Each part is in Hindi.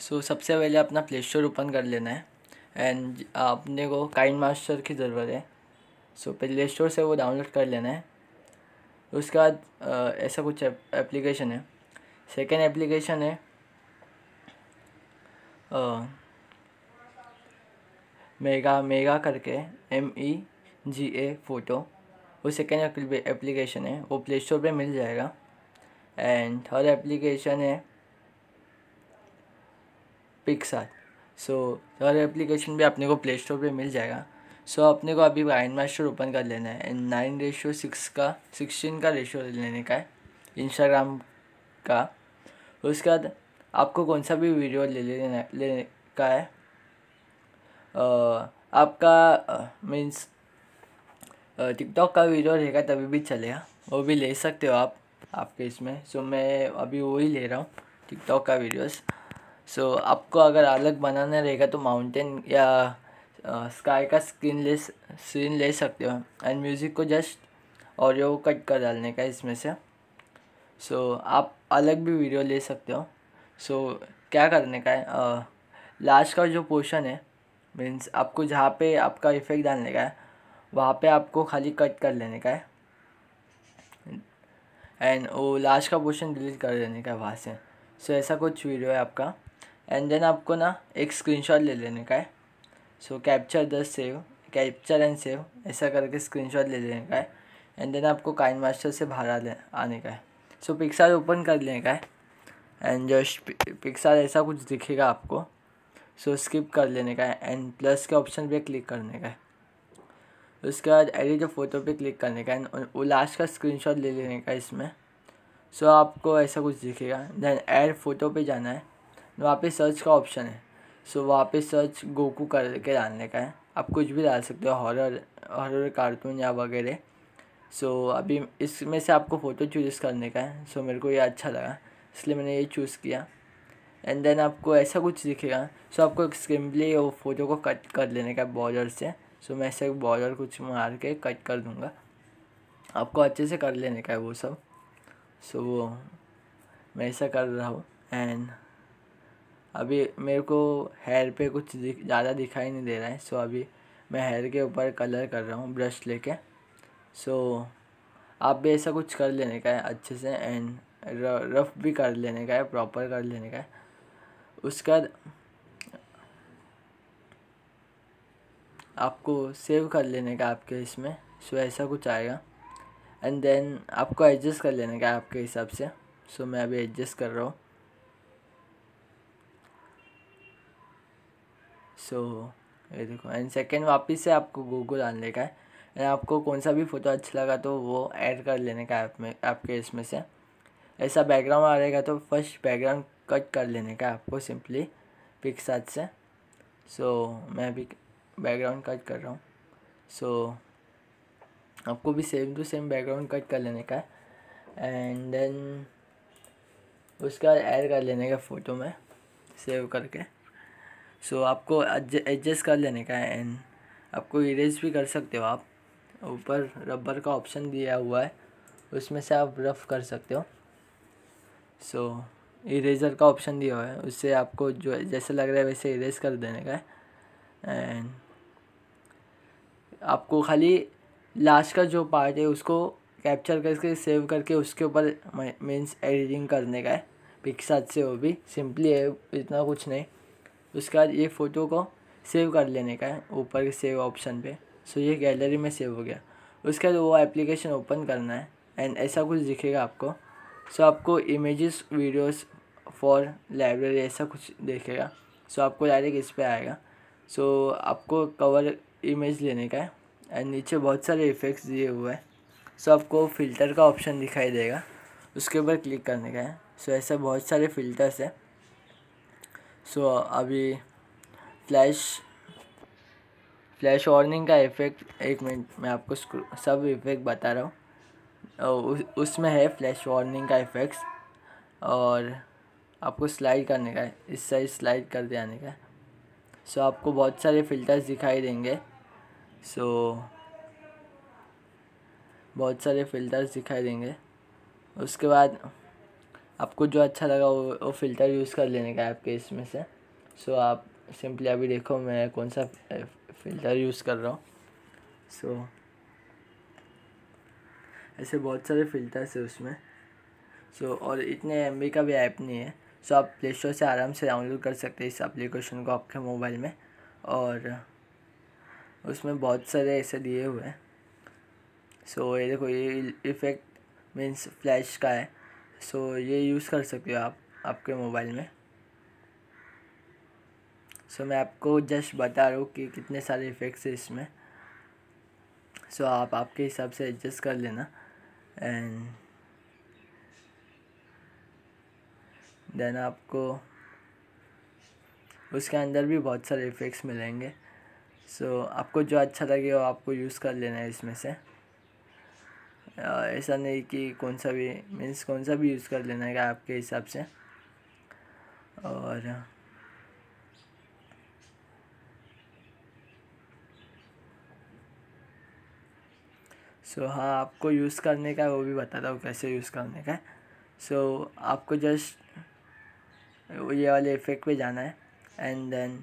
सो so, सबसे पहले अपना प्ले स्टोर ओपन कर लेना है एंड अपने को काइंड मास्टर की ज़रूरत है सो so, प्ले स्टोर से वो डाउनलोड कर लेना है उसके बाद ऐसा कुछ एप्लीकेशन है सेकेंड एप्लीकेशन है आ, मेगा मेगा करके M E G A photo वो सेकेंड एप्लीकेशन है वो प्ले स्टोर पर मिल जाएगा एंड थर्ड एप्लीकेशन है पिक्सार सो और एप्लीकेशन भी अपने को प्ले स्टोर पर मिल जाएगा सो so, अपने को अभी आइन मास्टर ओपन कर लेना है एंड नाइन रेशियो सिक्स का सिक्सटीन का रेशियो लेने का है इंस्टाग्राम का उसके बाद आपको कौन सा भी वीडियो ले लेना लेने का है uh, आपका मीन्स टिकटॉक का वीडियो रहेगा तभी भी चलेगा वो भी ले सकते हो आप आपके इसमें सो so, मैं अभी वही ले रहा हूँ टिकटॉक का वीडियोस सो so, आपको अगर अलग बनाना रहेगा तो माउंटेन या स्काई का स्क्रीन ले स्क्रीन ले सकते हो एंड म्यूज़िक को जस्ट ऑडियो को कट कर डालने का इसमें से सो so, आप अलग भी वीडियो ले सकते हो सो so, क्या करने का है लास्ट का जो पोर्शन है मीन्स आपको जहाँ पे आपका इफ़ेक्ट डालने का है वहाँ पे आपको खाली कट कर लेने का है एंड वो लास्ट का पोर्शन डिलीट कर देने का है वहाँ से सो so, ऐसा कुछ वीडियो है आपका एंड देन आपको ना एक स्क्रीनशॉट ले लेने का है so capture the save capture and save ऐसा करके स्क्रीनशॉट ले लेने का है एंड देन आपको काइन मास्टर से बाहर आने का है सो so, पिक्सार ओपन कर लेने का है एंड जस्ट पिक्सार ऐसा कुछ दिखेगा आपको सो so, स्किप कर लेने का है एंड प्लस के ऑप्शन पे क्लिक करने का है उसके बाद एडिट फ़ोटो पे क्लिक करने का एंड वो लास्ट का स्क्रीनशॉट ले लेने का इसमें सो so, आपको ऐसा कुछ दिखेगा देन एड फ़ोटो पे जाना है वहाँ पे सर्च का ऑप्शन है सो so, वहाँ पे सर्च गोकू करके डालने का है आप कुछ भी डाल सकते हो हॉरर हॉरर कार्टून या वगैरह सो so, अभी इसमें से आपको फ़ोटो चूज़ करने का है सो so, मेरे को ये अच्छा लगा इसलिए मैंने ये चूज़ किया एंड देन आपको ऐसा कुछ दिखेगा सो so, आपको सिम्पली वो फ़ोटो को कट कर लेने का बॉर्डर से सो so, मैं ऐसे बॉर्डर कुछ मार के कट कर दूँगा आपको अच्छे से कर लेने का है वो सब सो so, वो मैं ऐसा कर रहा हूँ एंड अभी मेरे को हेयर पे कुछ दिख ज़्यादा दिखाई नहीं दे रहा है सो अभी मैं हेयर के ऊपर कलर कर रहा हूँ ब्रश लेके सो आप भी ऐसा कुछ कर लेने का है अच्छे से एंड रफ भी कर लेने का है प्रॉपर कर लेने का है उसके बाद आपको सेव कर लेने का आपके इसमें सो ऐसा कुछ आएगा एंड देन आपको एडजस्ट कर लेने का आपके हिसाब से सो मैं अभी एडजस्ट कर रहा हूँ सो so, ये देखो एंड सेकेंड वापस से आपको गूगल आने का है एंड आपको कौन सा भी फ़ोटो अच्छा लगा तो वो ऐड कर लेने का ऐप में आपके इसमें से ऐसा बैकग्राउंड आ रहेगा तो फर्स्ट बैकग्राउंड कट कर लेने का आपको सिंपली पिक साथ से सो so, मैं अभी बैकग्राउंड कट कर रहा हूँ सो so, आपको भी same to same background cut कर लेने का है एंड देन उसका ऐड कर लेने का फ़ोटो में सेव करके सो so, आपको एडजस्ट कर लेने का है एंड आपको इरेज भी कर सकते हो आप ऊपर रबर का ऑप्शन दिया हुआ है उसमें से आप रफ कर सकते हो सो so, इरेजर का ऑप्शन दिया हुआ है उससे आपको जो जैसे लग रहा है वैसे इरेज कर देने का है एंड आपको खाली लास्ट का जो पार्ट है उसको कैप्चर करके सेव करके उसके ऊपर मीन्स एडिटिंग करने का है पिक्साट से वो भी सिंपली है इतना कुछ नहीं उसके बाद ये फ़ोटो को सेव कर लेने का है ऊपर के सेव ऑप्शन पे सो ये गैलरी में सेव हो गया उसके बाद वो एप्लीकेशन ओपन करना है एंड ऐसा कुछ दिखेगा आपको सो आपको इमेजेस वीडियोस फॉर लाइब्रेरी ऐसा कुछ देखेगा सो आपको डायरेक्ट इस पर आएगा सो आपको कवर इमेज लेने का है एंड नीचे बहुत सारे इफ़ेक्ट्स दिए हुए हैं सो आपको फ़िल्टर का ऑप्शन दिखाई देगा उसके ऊपर क्लिक करने का है सो ऐसे बहुत सारे फ़िल्टर्स हैं सो अभी फ्लैश फ्लैश वार्निंग का इफ़ेक्ट एक मिनट मैं आपको सब इफ़ेक्ट बता रहा हूँ उसमें है फ्लैश वार्निंग का इफ़ेक्ट्स और आपको स्लाइड करने का है इस साइड स्लाइड कर आने का है सो so, आपको बहुत सारे फ़िल्टर्स दिखाई देंगे सो so, बहुत सारे फ़िल्टर्स दिखाई देंगे उसके बाद आपको जो अच्छा लगा वो, वो फ़िल्टर यूज़ कर लेने का आपके इसमें से सो so, आप सिंपली अभी देखो मैं कौन सा फ़िल्टर यूज़ कर रहा हूँ सो so, ऐसे बहुत सारे फ़िल्टर्स है उसमें सो so, और इतने एम का भी ऐप नहीं है सो so, आप प्ले स्टोर से आराम से डाउनलोड कर सकते हैं इस एप्लीकेशन को आपके मोबाइल में और उसमें बहुत सारे ऐसे दिए हुए हैं सो so, ये देखो ये इफ़ेक्ट मीन्स फ्लैश का है सो so, ये यूज़ कर सकते हो आप आपके मोबाइल में सो so, मैं आपको जस्ट बता रहा हूँ कि कितने सारे इफ़ेक्ट्स हैं इसमें सो so, आप आपके हिसाब से एडजस्ट कर लेना एंड देन आपको उसके अंदर भी बहुत सारे इफ़ेक्ट्स मिलेंगे सो so, आपको जो अच्छा लगे वो आपको यूज़ कर लेना है इसमें से ऐसा नहीं कि कौन सा भी मीन्स कौन सा भी यूज़ कर लेना है आपके हिसाब से और सो so, हाँ आपको यूज़ करने का वो भी बताता हूँ कैसे यूज़ करने का सो so, आपको जस्ट ये वाले इफ़ेक्ट पे जाना है एंड देन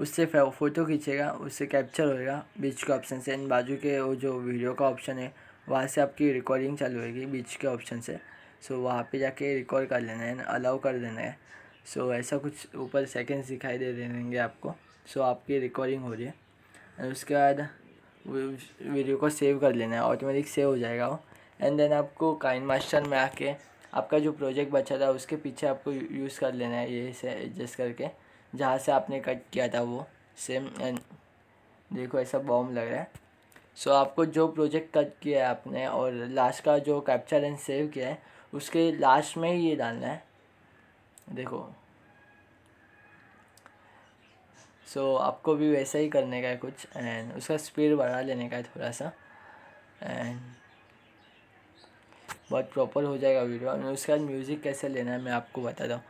उससे फ़ोटो खींचेगा उससे कैप्चर होएगा बीच के ऑप्शन से एंड बाजू के वो जो वीडियो का ऑप्शन है वहाँ से आपकी रिकॉर्डिंग चालू होगी बीच के ऑप्शन से सो so, वहाँ पे जाके रिकॉर्ड कर लेना है अलाउ कर देना है सो so, ऐसा कुछ ऊपर सेकेंड्स दिखाई दे देंगे आपको सो so, आपकी रिकॉर्डिंग हो रही है एंड उसके बाद वीडियो को सेव कर लेना है ऑटोमेटिक सेव हो जाएगा वो एंड देन आपको काइन मास्टर में आके आपका जो प्रोजेक्ट बचा था उसके पीछे आपको यूज़ कर लेना है ये से एडजस्ट करके जहाँ से आपने कट किया था वो सेम एंड देखो ऐसा बॉम लग रहा है सो आपको जो प्रोजेक्ट कट किया है आपने और लास्ट का जो कैप्चर एंड सेव किया है उसके लास्ट में ही ये डालना है देखो सो so, आपको भी वैसा ही करने का है कुछ एंड उसका स्पीड बढ़ा लेने का है थोड़ा सा एंड बहुत प्रॉपर हो जाएगा वीडियो और उसके बाद म्यूज़िक कैसे लेना है मैं आपको बता दूँ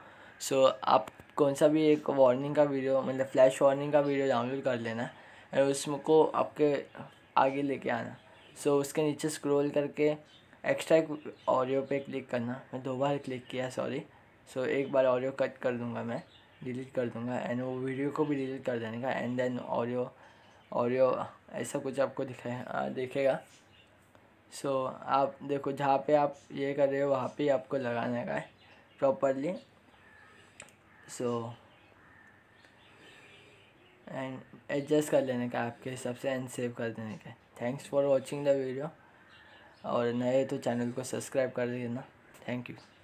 सो so, आप कौन सा भी एक वार्निंग का वीडियो मतलब फ्लैश वार्निंग का वीडियो डाउनलोड कर लेना है उसको आपके आगे लेके आना सो so, उसके नीचे स्क्रॉल करके एक्स्ट्रा एक ऑडियो पे क्लिक करना मैं दो बार क्लिक किया सॉरी सो so, एक बार ऑडियो कट कर दूंगा मैं डिलीट कर दूंगा एंड वो वीडियो को भी डिलीट कर देने का एंड देन ऑडियो ऑडियो ऐसा कुछ आपको दिखाए देखेगा सो so, आप देखो जहाँ पे आप ये कर रहे हो वहाँ पे आपको लगाने का है properly so so, and adjust कर लेने का आपके हिसाब से एंड सेव कर देने का thanks for watching the video और नए तो चैनल को सब्सक्राइब कर देना थैंक यू